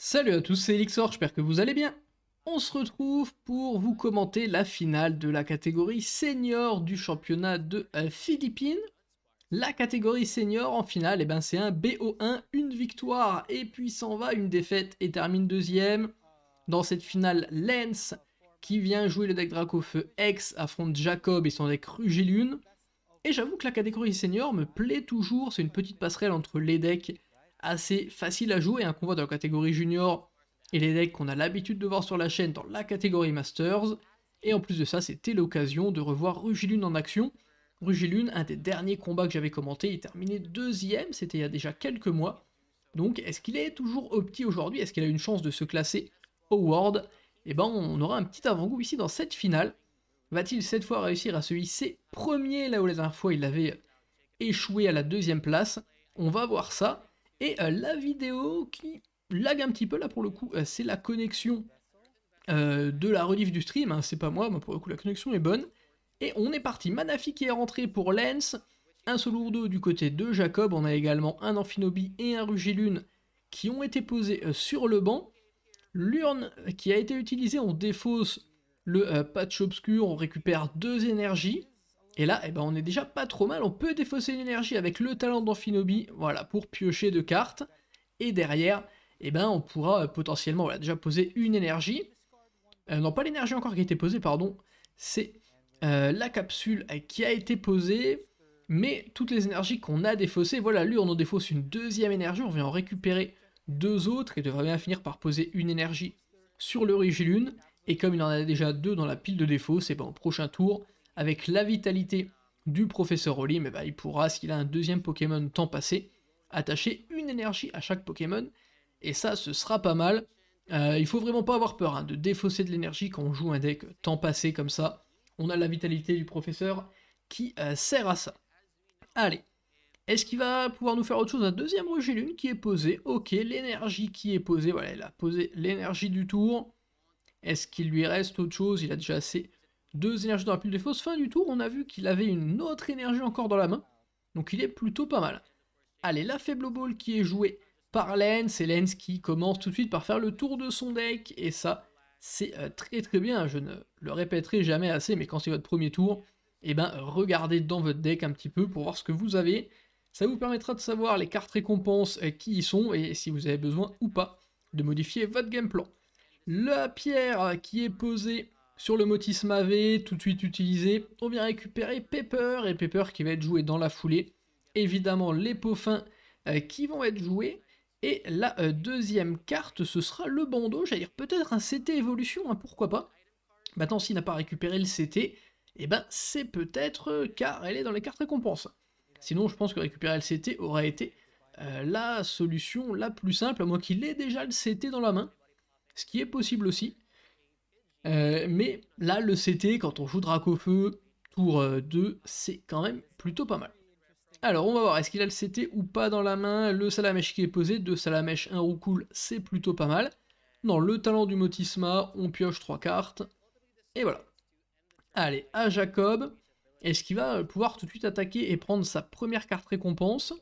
Salut à tous, c'est Elixor, j'espère que vous allez bien. On se retrouve pour vous commenter la finale de la catégorie senior du championnat de Philippines. La catégorie senior en finale, eh ben, c'est un BO1, une victoire et puis s'en va une défaite et termine deuxième. Dans cette finale, Lens qui vient jouer le deck Dracofeu X affronte Jacob et son deck Rugilune. Et j'avoue que la catégorie senior me plaît toujours, c'est une petite passerelle entre les decks assez facile à jouer, un hein, convoi dans la catégorie junior et les decks qu'on a l'habitude de voir sur la chaîne dans la catégorie Masters. Et en plus de ça, c'était l'occasion de revoir Rugilune en action. Rugilune, un des derniers combats que j'avais commenté, il terminait deuxième, c'était il y a déjà quelques mois. Donc est-ce qu'il est toujours au aujourd'hui Est-ce qu'il a une chance de se classer au World Eh bien on aura un petit avant-goût ici dans cette finale. Va-t-il cette fois réussir à se hisser premier là où la dernière fois il avait échoué à la deuxième place On va voir ça. Et euh, la vidéo qui lag un petit peu là pour le coup, euh, c'est la connexion euh, de la relief du stream, hein, c'est pas moi, mais pour le coup la connexion est bonne. Et on est parti, Manafi qui est rentré pour Lens, un lourdeau du côté de Jacob, on a également un Amphinobi et un Rugilune qui ont été posés sur le banc. L'urne qui a été utilisée, on défausse le patch obscur, on récupère deux énergies. Et là, eh ben, on est déjà pas trop mal, on peut défausser une énergie avec le talent d'Amphinobi, voilà, pour piocher deux cartes. Et derrière, eh ben, on pourra euh, potentiellement déjà poser une énergie. Euh, non, pas l'énergie encore qui a été posée, pardon, c'est euh, la capsule qui a été posée, mais toutes les énergies qu'on a défaussées, voilà, lui on en défausse une deuxième énergie, on vient en récupérer deux autres, et devrait bien finir par poser une énergie sur le Rigilune, et comme il en a déjà deux dans la pile de défauts, c'est pas ben, au prochain tour, avec la vitalité du professeur Olim, mais bah, il pourra, s'il a un deuxième Pokémon temps passé, attacher une énergie à chaque Pokémon. Et ça, ce sera pas mal. Euh, il faut vraiment pas avoir peur hein, de défausser de l'énergie quand on joue un deck temps passé comme ça. On a la vitalité du professeur qui euh, sert à ça. Allez, est-ce qu'il va pouvoir nous faire autre chose Un deuxième rejet lune qui est posé. Ok, l'énergie qui est posée. Voilà, il a posé l'énergie du tour. Est-ce qu'il lui reste autre chose Il a déjà assez deux énergies dans la pile des fausses. Fin du tour, on a vu qu'il avait une autre énergie encore dans la main. Donc il est plutôt pas mal. Allez, la faible ball qui est jouée par Lens. Et Lens qui commence tout de suite par faire le tour de son deck. Et ça, c'est euh, très très bien. Je ne le répéterai jamais assez, mais quand c'est votre premier tour, eh ben, regardez dans votre deck un petit peu pour voir ce que vous avez. Ça vous permettra de savoir les cartes récompenses euh, qui y sont et si vous avez besoin ou pas de modifier votre game plan. La pierre qui est posée sur le motis Mavé, tout de suite utilisé, on vient récupérer Pepper, et Pepper qui va être joué dans la foulée. Évidemment, les Pofins euh, qui vont être joués. Et la euh, deuxième carte, ce sera le bandeau, j'allais dire peut-être un CT évolution, hein, pourquoi pas. Maintenant, s'il n'a pas récupéré le CT, eh ben c'est peut-être euh, car elle est dans les cartes récompenses. Sinon, je pense que récupérer le CT aurait été la solution la plus simple, à moins qu'il ait déjà le CT dans la main, ce qui est possible aussi. Euh, mais là, le CT, quand on joue feu tour 2, euh, c'est quand même plutôt pas mal. Alors, on va voir, est-ce qu'il a le CT ou pas dans la main Le Salamèche qui est posé, 2 Salamèches, 1 Roucoule, c'est plutôt pas mal. Non, le talent du Motisma, on pioche 3 cartes. Et voilà. Allez, à Jacob. Est-ce qu'il va euh, pouvoir tout de suite attaquer et prendre sa première carte récompense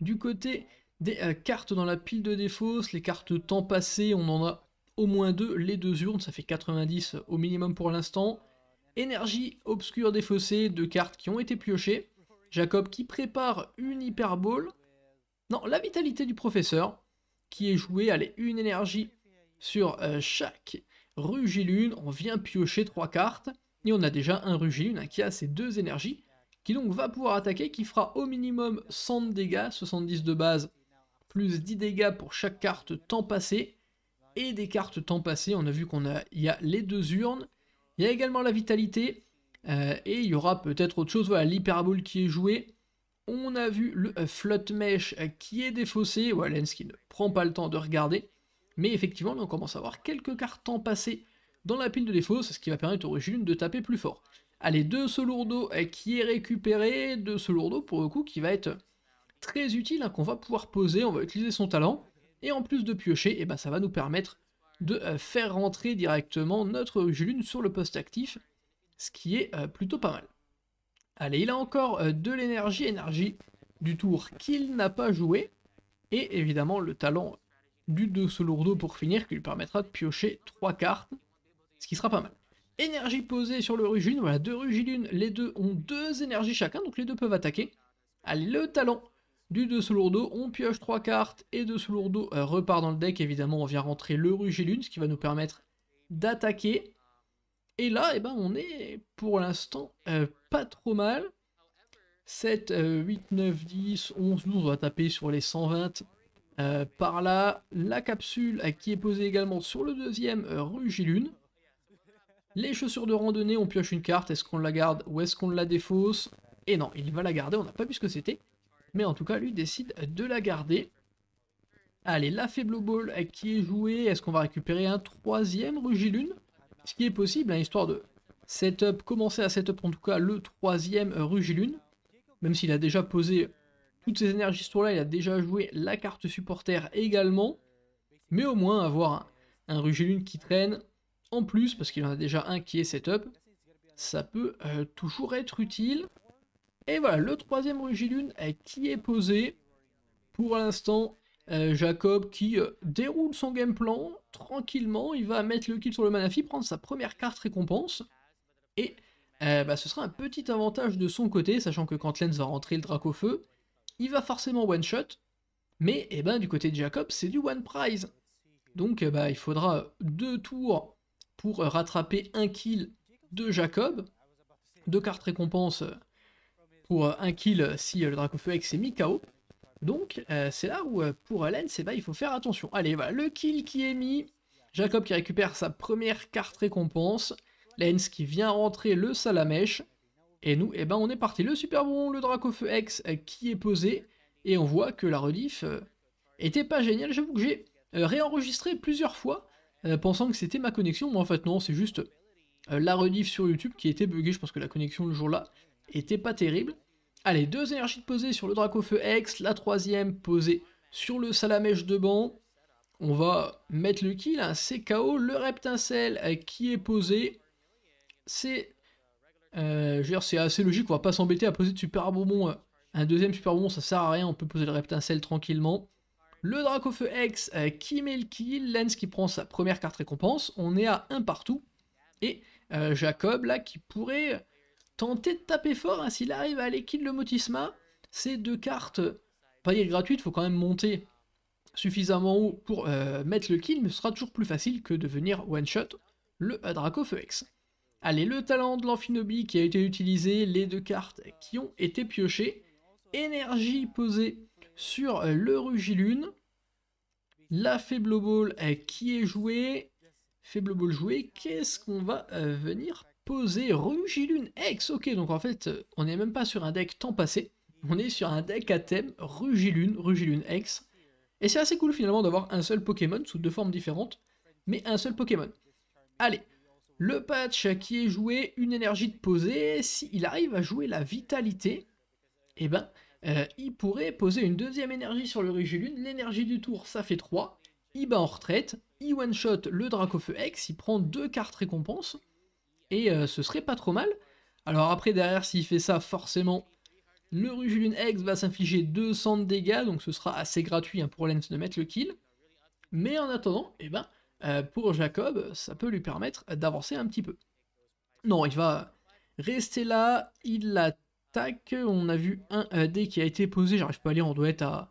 Du côté des cartes dans la pile de défauts les cartes temps passé, on en a au moins deux, les deux urnes, ça fait 90 au minimum pour l'instant. Énergie obscure des fossés, deux cartes qui ont été piochées. Jacob qui prépare une hyperbole. Non, la vitalité du professeur qui est joué allez, une énergie sur euh, chaque Rugilune. On vient piocher trois cartes et on a déjà un Rugilune hein, qui a ses deux énergies qui donc va pouvoir attaquer, qui fera au minimum 100 de dégâts, 70 de base, plus 10 dégâts pour chaque carte temps passé et des cartes temps passé. On a vu qu'on a, il y a les deux urnes, il y a également la vitalité, euh, et il y aura peut-être autre chose. Voilà, l'hyperbole qui est joué On a vu le euh, flotte mesh euh, qui est défaussé. ce qui ne prend pas le temps de regarder. Mais effectivement, on commence à avoir quelques cartes temps passé dans la pile de défauts, ce qui va permettre aux régimes de taper plus fort. Allez, deux Solourdo qui est récupéré, ce lourdeau pour le coup qui va être très utile, hein, qu'on va pouvoir poser, on va utiliser son talent. Et en plus de piocher, et eh ben ça va nous permettre de euh, faire rentrer directement notre rugilune sur le poste actif, ce qui est euh, plutôt pas mal. Allez, il a encore euh, de l'énergie, énergie du tour qu'il n'a pas joué, et évidemment le talent du 2 lourdeau pour finir qui lui permettra de piocher 3 cartes, ce qui sera pas mal. Énergie posée sur le Rugilune, voilà, deux rugilunes, les deux ont deux énergies chacun, donc les deux peuvent attaquer. Allez, le talent du sous lourdeau, on pioche 3 cartes et de lourdeau euh, repart dans le deck. Évidemment, on vient rentrer le Rugilune, ce qui va nous permettre d'attaquer. Et là, et eh ben, on est pour l'instant euh, pas trop mal. 7, 8, 9, 10, 11, 12, on va taper sur les 120. Euh, par là, la capsule qui est posée également sur le deuxième Rugilune. Les chaussures de randonnée, on pioche une carte. Est-ce qu'on la garde ou est-ce qu'on la défausse Et non, il va la garder, on n'a pas vu ce que c'était. Mais en tout cas, lui décide de la garder. Allez, la Faible Ball qui est jouée. Est-ce qu'on va récupérer un troisième Rugilune Ce qui est possible, hein, histoire de setup, commencer à setup en tout cas le troisième Rugilune. Même s'il a déjà posé toutes ses énergies tour là, il a déjà joué la carte supporter également. Mais au moins avoir un, Rugilune qui traîne en plus, parce qu'il en a déjà un qui est setup, ça peut euh, toujours être utile. Et voilà, le troisième Rugilune qui est posé. Pour l'instant, euh, Jacob qui euh, déroule son game plan tranquillement. Il va mettre le kill sur le Manafi, prendre sa première carte récompense. Et euh, bah, ce sera un petit avantage de son côté, sachant que quand Lens va rentrer le drac au feu, il va forcément one-shot. Mais eh ben, du côté de Jacob, c'est du one prize. Donc bah, il faudra deux tours pour rattraper un kill de Jacob. Deux cartes récompenses pour euh, un kill si euh, le Dracofeu X est mis KO. Donc euh, c'est là où pour Lens c'est il faut faire attention. Allez, voilà, le kill qui est mis. Jacob qui récupère sa première carte récompense. Lens qui vient rentrer le Salamèche. Et nous, eh ben, on est parti. Le super bon, le Dracofeu X qui est posé. Et on voit que la relief était pas géniale. J'avoue que j'ai réenregistré plusieurs fois, pensant que c'était ma connexion. Mais en fait, non, c'est juste la relief sur YouTube qui était buggée. Je pense que la connexion le jour-là était pas terrible. Allez, deux énergies de posées sur le Dracofeu X, la troisième posée sur le Salamèche de banc. On va mettre le kill, hein. c'est KO, le Reptincelle euh, qui est posé. C'est euh, c'est assez logique, on va pas s'embêter à poser de super bonbon. Hein. Un deuxième super bonbon, ça sert à rien, on peut poser le Reptincel tranquillement. Le Dracofeu X euh, qui met le kill, Lens qui prend sa première carte récompense. On est à un partout. Et euh, Jacob là qui pourrait tenter de taper fort, hein. s'il arrive à aller kill le Motisma, ces deux cartes, pas gratuites, gratuite, faut quand même monter suffisamment haut pour euh, mettre le kill, mais ce sera toujours plus facile que de venir one-shot le Draco phoenix. Allez, le talent de l'Amphinobi qui a été utilisé, les deux cartes qui ont été piochées, énergie posée sur euh, le Rugilune, la Faible Ball euh, qui est jouée, Faible Ball jouée, qu'est-ce qu'on va venir posé Rugilune X. Ok, donc en fait, euh, on n'est même pas sur un deck temps passé, on est sur un deck à thème Rugilune, Rugilune X. Et c'est assez cool finalement d'avoir un seul Pokémon sous deux formes différentes, mais un seul Pokémon. Allez, le patch qui est joué, une énergie de poser, s'il arrive à jouer la vitalité, et eh ben, euh, il pourrait poser une deuxième énergie sur le Rugilune, l'énergie du tour ça fait 3, il bat en retraite, il one-shot le Dracofeu X, il prend deux cartes récompenses, et euh, ce serait pas trop mal. Alors après, derrière, s'il fait ça, forcément, le Rugilune hex va s'infliger 200 de dégâts, donc ce sera assez gratuit hein, pour Lens de mettre le kill. Mais en attendant, eh ben, euh, pour Jacob, ça peut lui permettre d'avancer un petit peu. Non, il va rester là, il attaque, on a vu un euh, dé qui a été posé, j'arrive pas à lire, on doit être à,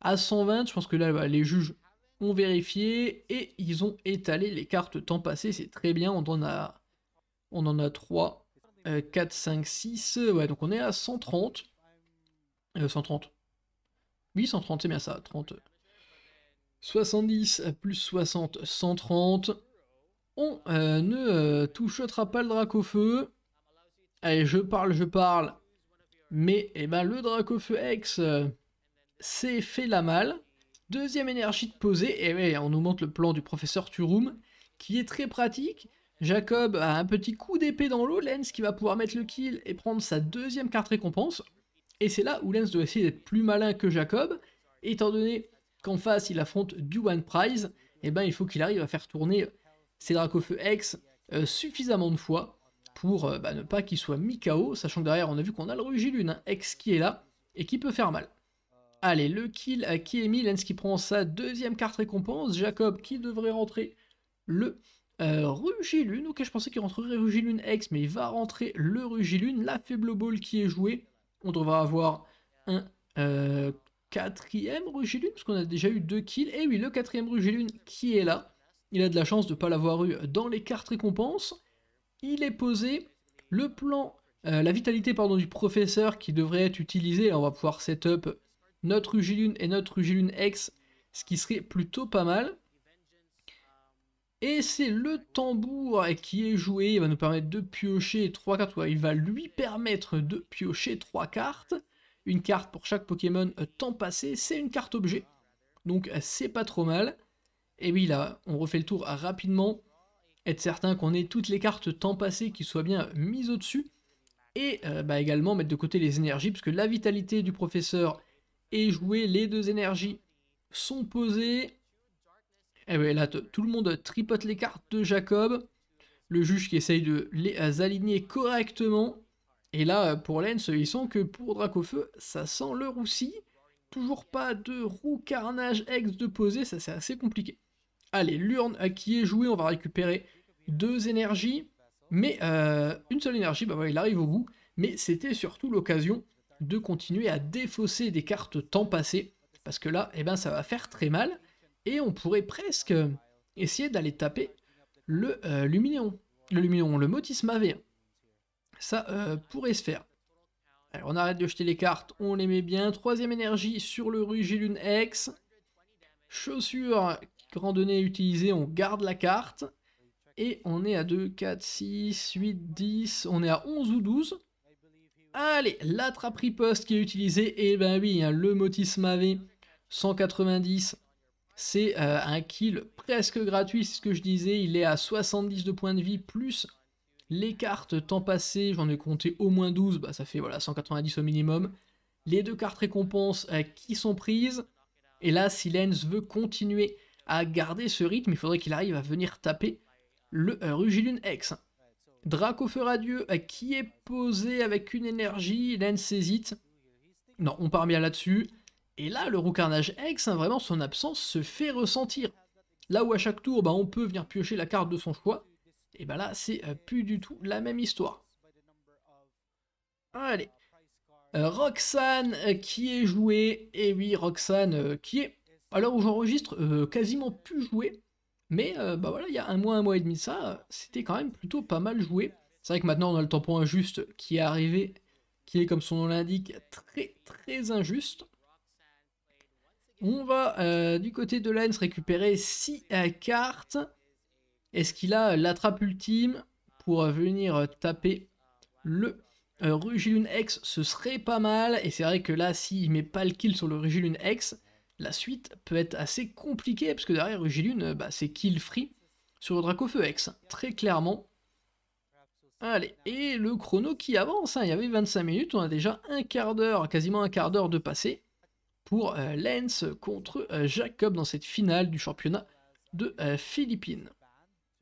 à 120, je pense que là, bah, les juges ont vérifié, et ils ont étalé les cartes temps passé, c'est très bien, on en a on en a 3, 4, 5, 6. Ouais, donc on est à 130. Euh, 130. Oui, 130, c'est bien ça, 30. 70 plus 60, 130. On euh, ne euh, touchera pas le drac feu. Allez, je parle, je parle. Mais eh ben, le Dracofeu feu X euh, s'est fait la malle. Deuxième énergie de poser, et eh ben, on nous montre le plan du professeur Turum, qui est très pratique, Jacob a un petit coup d'épée dans l'eau, Lens qui va pouvoir mettre le kill et prendre sa deuxième carte récompense. Et c'est là où Lens doit essayer d'être plus malin que Jacob, étant donné qu'en face il affronte du One Prize, et eh ben il faut qu'il arrive à faire tourner ses Dracofeu X euh, suffisamment de fois pour euh, bah, ne pas qu'il soit mis KO, sachant que derrière on a vu qu'on a le Rugilune, Ex hein, X qui est là et qui peut faire mal. Allez, le kill à mis, Lens qui prend sa deuxième carte récompense, Jacob qui devrait rentrer le euh, Rugilune, ok, je pensais qu'il rentrerait Rugilune X, mais il va rentrer le Rugilune, la faible ball qui est jouée. On devrait avoir un euh, quatrième Rugilune, parce qu'on a déjà eu deux kills. Et oui, le quatrième Rugilune qui est là. Il a de la chance de ne pas l'avoir eu dans les cartes récompenses. Il est posé. Le plan, euh, la vitalité pardon, du professeur qui devrait être utilisé. on va pouvoir setup notre Rugilune et notre Rugilune X, ce qui serait plutôt pas mal. Et c'est le tambour qui est joué, il va nous permettre de piocher 3 cartes, il va lui permettre de piocher 3 cartes. Une carte pour chaque Pokémon euh, temps passé, c'est une carte objet. Donc euh, c'est pas trop mal. Et oui là, on refait le tour rapidement, être certain qu'on ait toutes les cartes temps passé qui soient bien euh, mises au-dessus. Et bah, également mettre de côté les énergies, puisque la vitalité du professeur est jouée, les deux énergies sont posées, et eh bien là, tout le monde tripote les cartes de Jacob. Le juge qui essaye de les euh, aligner correctement. Et là, euh, pour Lens, il sent que pour Dracofeu, ça sent le roussi. Toujours pas de roue carnage ex de poser, ça c'est assez compliqué. Allez, l'urne euh, qui est jouée, on va récupérer deux énergies. Mais une seule énergie, bah il arrive au bout. Mais c'était surtout l'occasion de continuer à défausser des cartes temps passé. Parce que là, et eh ben, ça va faire très mal. Et on pourrait presque essayer d'aller taper le euh, Le Luminion, le Motis Mavé. Ça euh, pourrait se faire. Alors on arrête de jeter les cartes, on les met bien. Troisième énergie sur le Rugilune X. Chaussure, randonnée utilisée, on garde la carte. Et on est à 2, 4, 6, 8, 10, on est à 11 ou 12. Allez, l'attraperie poste qui est utilisée, et eh ben oui, hein, le Motis Mavé, 190, c'est euh, un kill presque gratuit, c'est ce que je disais. Il est à 70 de points de vie, plus les cartes temps passé, j'en ai compté au moins 12, bah, ça fait voilà 190 au minimum. Les deux cartes récompenses euh, qui sont prises. Et là, si Lens veut continuer à garder ce rythme, il faudrait qu'il arrive à venir taper le euh, Rugilune X. Draco dieu qui est posé avec une énergie, Lens hésite. Non, on part bien là-dessus. Et là, le roucarnage X, hein, vraiment, son absence se fait ressentir. Là où à chaque tour, bah, on peut venir piocher la carte de son choix, et bah là, c'est euh, plus du tout la même histoire. Allez. Euh, Roxane euh, qui est joué. Et eh oui, Roxane qui est, à l'heure où j'enregistre, quasiment plus jouée. Mais bah voilà, il y a un mois, un mois et demi ça, c'était quand même plutôt pas mal joué. C'est vrai que maintenant, on a le tampon injuste qui est arrivé, qui est, comme son nom l'indique, très très injuste. On va euh, du côté de Lens récupérer 6 euh, cartes. Est-ce qu'il a euh, l'attrape ultime pour venir taper le Rugilune X Ce serait pas mal. Et c'est vrai que là, s'il met pas le kill sur le Rugilune X, la suite peut être assez compliquée. Parce que derrière Rugilune, bah, c'est kill free sur le Dracofeu X. Très clairement. Allez, et le chrono qui avance. Hein. Il y avait 25 minutes. On a déjà un quart d'heure, quasiment un quart d'heure de passé pour euh, Lens contre euh, Jacob dans cette finale du championnat de euh, Philippines.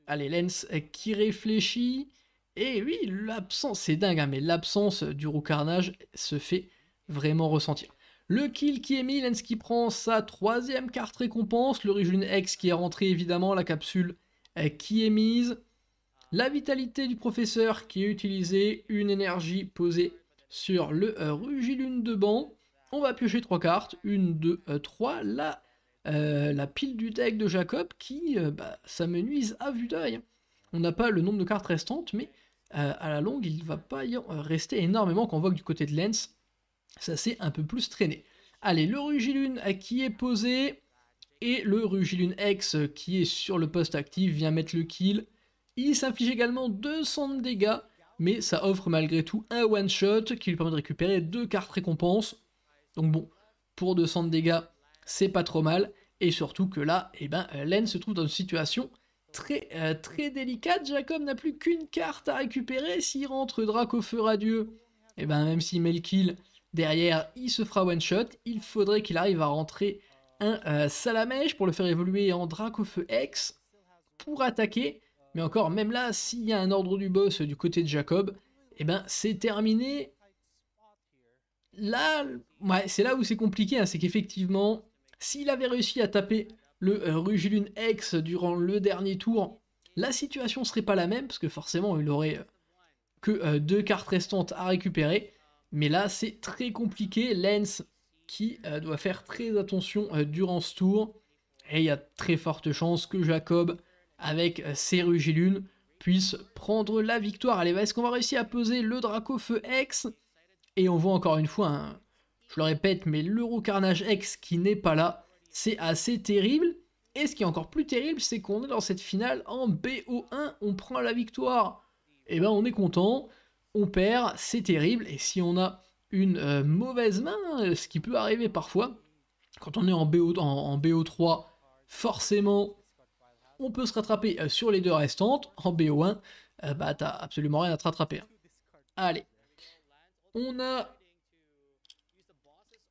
Allez, Lens qui réfléchit. Et oui, l'absence, c'est dingue, hein, mais l'absence du roux carnage se fait vraiment ressentir. Le kill qui est mis, Lens qui prend sa troisième carte récompense, le Rigilune X qui est rentré évidemment, la capsule qui est mise, la vitalité du professeur qui est utilisée, une énergie posée sur le Rugilune de banc, on va piocher trois cartes. Une, deux, 3, euh, trois. La, euh, la pile du deck de Jacob qui ça euh, bah, me s'amenuise à vue d'œil. On n'a pas le nombre de cartes restantes, mais à la longue, il va pas y en rester énormément qu'on voit que du côté de Lens, ça s'est un peu plus traîné. Allez, le Rugilune qui est posé. Et le Rugilune X qui est sur le poste actif vient mettre le kill. Il s'inflige également 200 de dégâts, mais ça offre malgré tout un one-shot qui lui permet de récupérer deux cartes récompenses. Donc bon, pour 200 de dégâts, c'est pas trop mal. Et surtout que là, eh ben, euh, Len se trouve dans une situation très, euh, très délicate. Jacob n'a plus qu'une carte à récupérer. S'il rentre Draco feu radieux, eh ben, même s'il met le kill derrière, il se fera one shot. Il faudrait qu'il arrive à rentrer un euh, Salamèche pour le faire évoluer en Dracofeu X pour attaquer. Mais encore, même là, s'il y a un ordre du boss du côté de Jacob, eh ben, c'est terminé là, c'est là où c'est compliqué, hein, c'est qu'effectivement, s'il avait réussi à taper le euh, Rugilune X durant le dernier tour, la situation serait pas la même, parce que forcément, il aurait euh, que euh, deux cartes restantes à récupérer. Mais là, c'est très compliqué. Lens qui doit faire très attention durant ce tour. Et il y a très forte chance que Jacob, avec ses Rugilunes, puisse prendre la victoire. Allez, est-ce qu'on va réussir à peser le Draco Feu X et on voit encore une fois, hein, je le répète, mais l'Euro Carnage X qui n'est pas là, c'est assez terrible. Et ce qui est encore plus terrible, c'est qu'on est dans cette finale en BO1, on prend la victoire. Et eh ben on est content, on perd, c'est terrible. Et si on a une euh, mauvaise main, euh, ce qui peut arriver parfois, quand on est en, BO, en, BO3, forcément, on peut se rattraper euh, sur les deux restantes. En BO1, bah, t'as absolument rien à te rattraper. Allez, on a...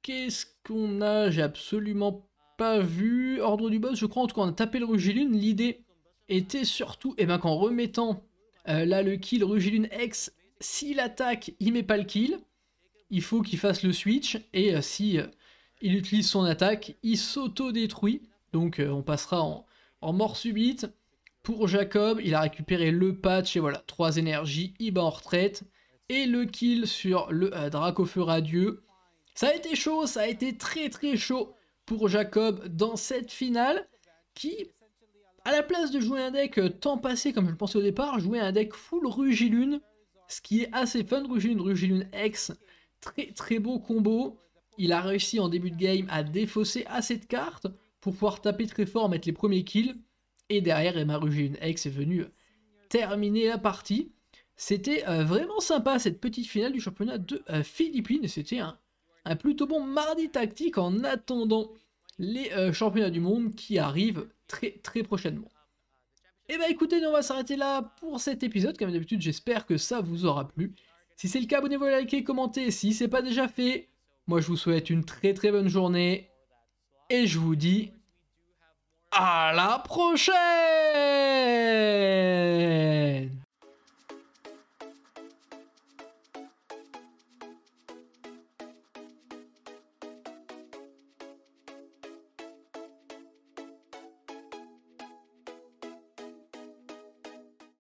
Qu'est-ce qu'on a J'ai absolument pas vu. Ordre du boss, je crois en tout cas on a tapé le Rugilune. L'idée était surtout et eh ben, qu'en remettant euh, là le kill Rugilune X, s'il attaque, il met pas le kill. Il faut qu'il fasse le switch. Et euh, si euh, il utilise son attaque, il s'auto-détruit. Donc on passera en, mort subite. Pour Jacob, il a récupéré le patch et voilà, 3 énergies, il bat en retraite et le kill sur le euh, Dracofeu Ça a été chaud, ça a été très très chaud pour Jacob dans cette finale qui, à la place de jouer un deck euh, temps passé comme je le pensais au départ, jouait un deck full Rugilune, ce qui est assez fun, Rugilune, Rugilune X, très très beau combo. Il a réussi en début de game à défausser assez de cartes pour pouvoir taper très fort, mettre les premiers kills. Et derrière, Emma Rugilune X est venue terminer la partie. C'était euh, vraiment sympa cette petite finale du championnat de euh, Philippines. c'était un, plutôt bon mardi tactique en attendant les euh, championnats du monde qui arrivent très très prochainement. Et eh bah ben, écoutez, on va s'arrêter là pour cet épisode. Comme d'habitude, j'espère que ça vous aura plu. Si c'est le cas, abonnez-vous, likez, commentez. Si c'est pas déjà fait, moi je vous souhaite une très très bonne journée. Et je vous dis à la prochaine